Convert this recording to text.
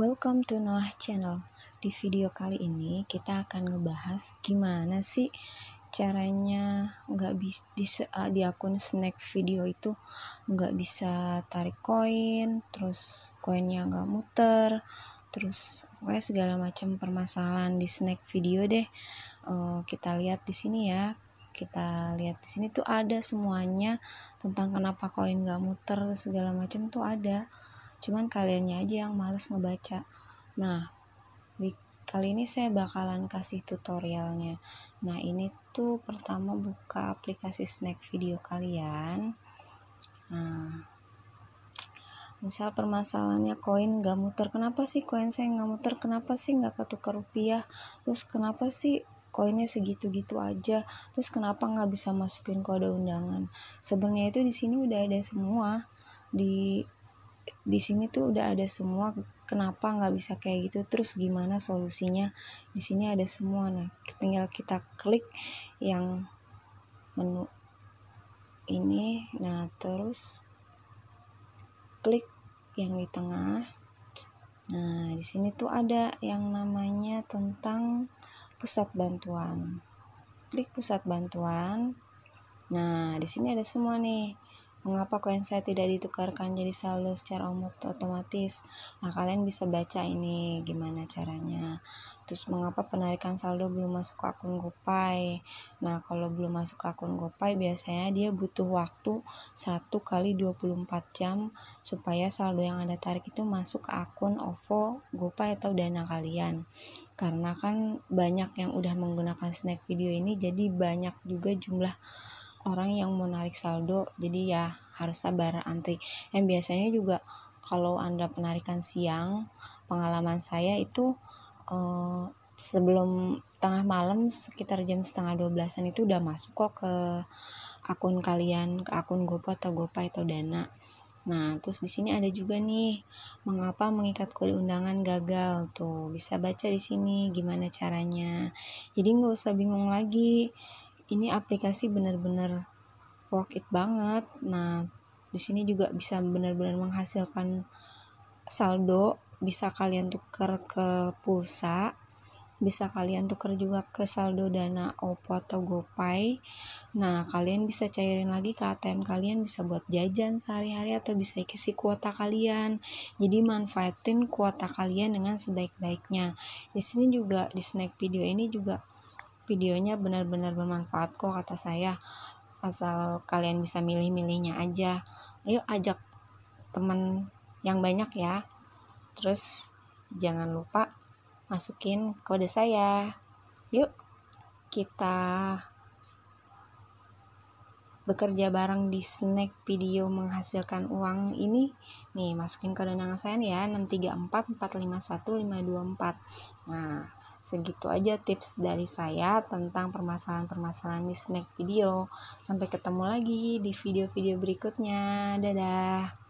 Welcome to Noah Channel. Di video kali ini kita akan ngebahas gimana sih caranya nggak bisa di, ah, di akun snack video itu nggak bisa tarik koin, terus koinnya nggak muter, terus gue segala macam permasalahan di snack video deh. Uh, kita lihat di sini ya. Kita lihat di sini tuh ada semuanya tentang kenapa koin nggak muter segala macam tuh ada cuman kaliannya aja yang males ngebaca nah di, kali ini saya bakalan kasih tutorialnya nah ini tuh pertama buka aplikasi snack video kalian nah misal permasalahannya koin gak muter kenapa sih koin saya gak muter kenapa sih gak ketukar rupiah terus kenapa sih koinnya segitu-gitu aja terus kenapa nggak bisa masukin kode undangan sebenarnya itu di sini udah ada semua di di sini tuh udah ada semua kenapa nggak bisa kayak gitu terus gimana solusinya di sini ada semua nah tinggal kita klik yang menu ini nah terus klik yang di tengah nah di sini tuh ada yang namanya tentang pusat bantuan klik pusat bantuan nah di sini ada semua nih mengapa koin saya tidak ditukarkan jadi saldo secara otomatis nah kalian bisa baca ini gimana caranya terus mengapa penarikan saldo belum masuk ke akun GoPay nah kalau belum masuk ke akun GoPay biasanya dia butuh waktu 1 kali 24 jam supaya saldo yang anda tarik itu masuk ke akun OVO GoPay atau dana kalian karena kan banyak yang udah menggunakan snack video ini jadi banyak juga jumlah orang yang mau narik saldo jadi ya harus sabar antri yang biasanya juga kalau anda penarikan siang pengalaman saya itu eh, sebelum tengah malam sekitar jam setengah 12an itu udah masuk kok ke akun kalian ke akun GoPro atau GoPay atau Dana Nah, terus di sini ada juga nih, mengapa mengikat kode undangan gagal tuh. Bisa baca di sini gimana caranya. Jadi nggak usah bingung lagi ini aplikasi benar-benar work it banget nah di sini juga bisa benar-benar menghasilkan saldo bisa kalian tuker ke pulsa bisa kalian tuker juga ke saldo dana OPPO atau GoPay nah kalian bisa cairin lagi ke ATM kalian bisa buat jajan sehari-hari atau bisa isi kuota kalian jadi manfaatin kuota kalian dengan sebaik-baiknya di sini juga di snack video ini juga videonya benar-benar bermanfaat kok kata saya asal kalian bisa milih-milihnya aja ayo ajak teman yang banyak ya terus jangan lupa masukin kode saya yuk kita bekerja bareng di snack video menghasilkan uang ini nih masukin kode nama saya ya 634451524 nah Segitu aja tips dari saya tentang permasalahan-permasalahan di snack video. Sampai ketemu lagi di video-video berikutnya. Dadah.